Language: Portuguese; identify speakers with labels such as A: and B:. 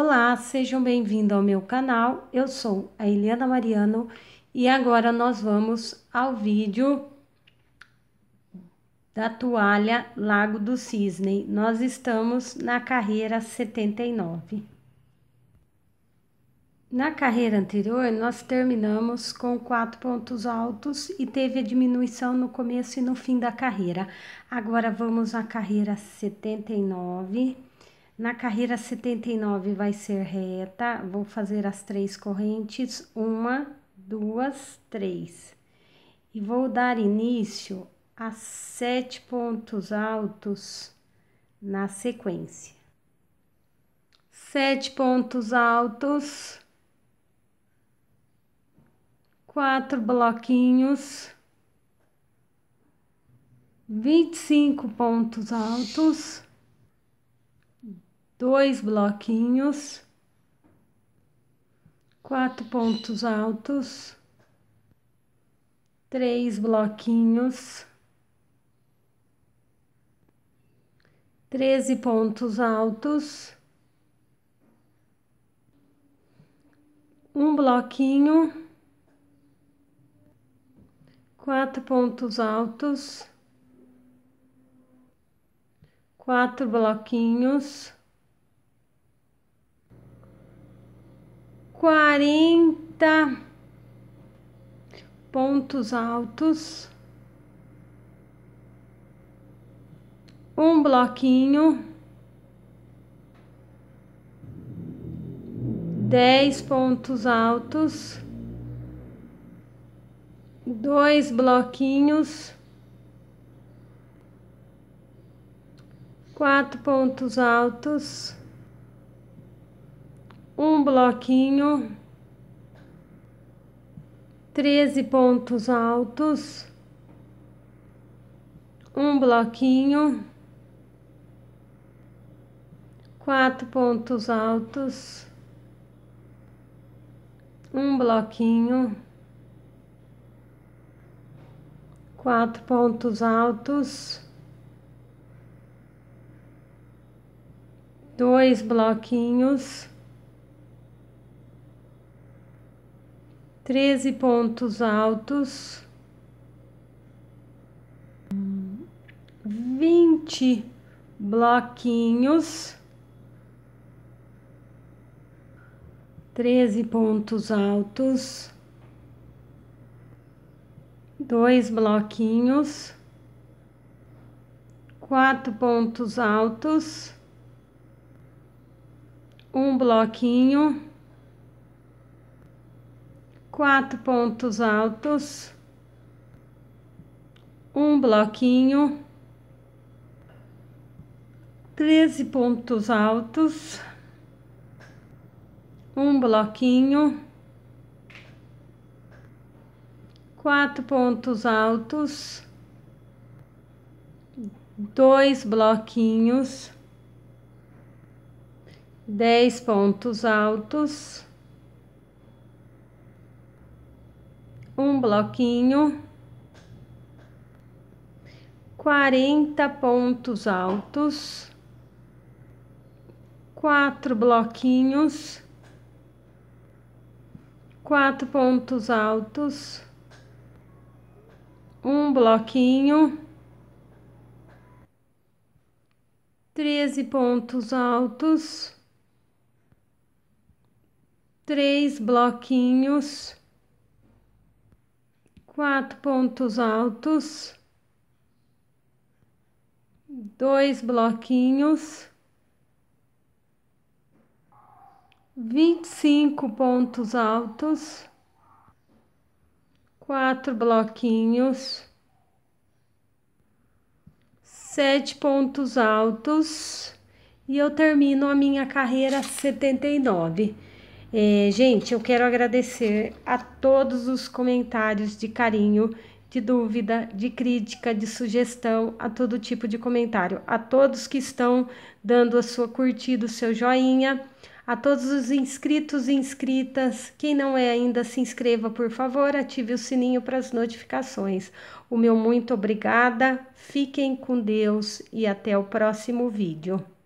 A: Olá, sejam bem-vindos ao meu canal. Eu sou a Eliana Mariano e agora nós vamos ao vídeo da toalha Lago do Cisne. Nós estamos na carreira 79. Na carreira anterior, nós terminamos com quatro pontos altos e teve a diminuição no começo e no fim da carreira. Agora vamos à carreira 79 na carreira 79 vai ser reta, vou fazer as três correntes, uma, duas, três. E vou dar início a sete pontos altos na sequência. Sete pontos altos, quatro bloquinhos, vinte e cinco pontos altos dois bloquinhos, quatro pontos altos, três bloquinhos, treze pontos altos, um bloquinho, quatro pontos altos, quatro bloquinhos. quarenta pontos altos, um bloquinho, dez pontos altos, dois bloquinhos, quatro pontos altos um bloquinho, treze pontos altos, um bloquinho, quatro pontos altos, um bloquinho, quatro pontos altos. dois bloquinhos, treze pontos altos, vinte bloquinhos, treze pontos altos, dois bloquinhos, quatro pontos altos, um bloquinho quatro pontos altos, um bloquinho, treze pontos altos, um bloquinho, quatro pontos altos, dois bloquinhos, dez pontos altos um bloquinho, 40 pontos altos, quatro bloquinhos, quatro pontos altos, um bloquinho, 13 pontos altos, três bloquinhos quatro pontos altos, dois bloquinhos, vinte e cinco pontos altos, quatro bloquinhos, sete pontos altos e eu termino a minha carreira 79. É, gente, eu quero agradecer a todos os comentários de carinho, de dúvida, de crítica, de sugestão, a todo tipo de comentário. A todos que estão dando a sua curtida, o seu joinha, a todos os inscritos e inscritas. Quem não é ainda, se inscreva, por favor, ative o sininho para as notificações. O meu muito obrigada, fiquem com Deus e até o próximo vídeo.